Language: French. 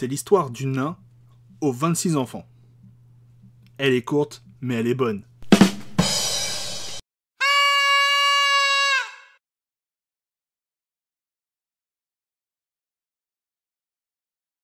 c'est l'histoire du nain aux 26 enfants. Elle est courte, mais elle est bonne.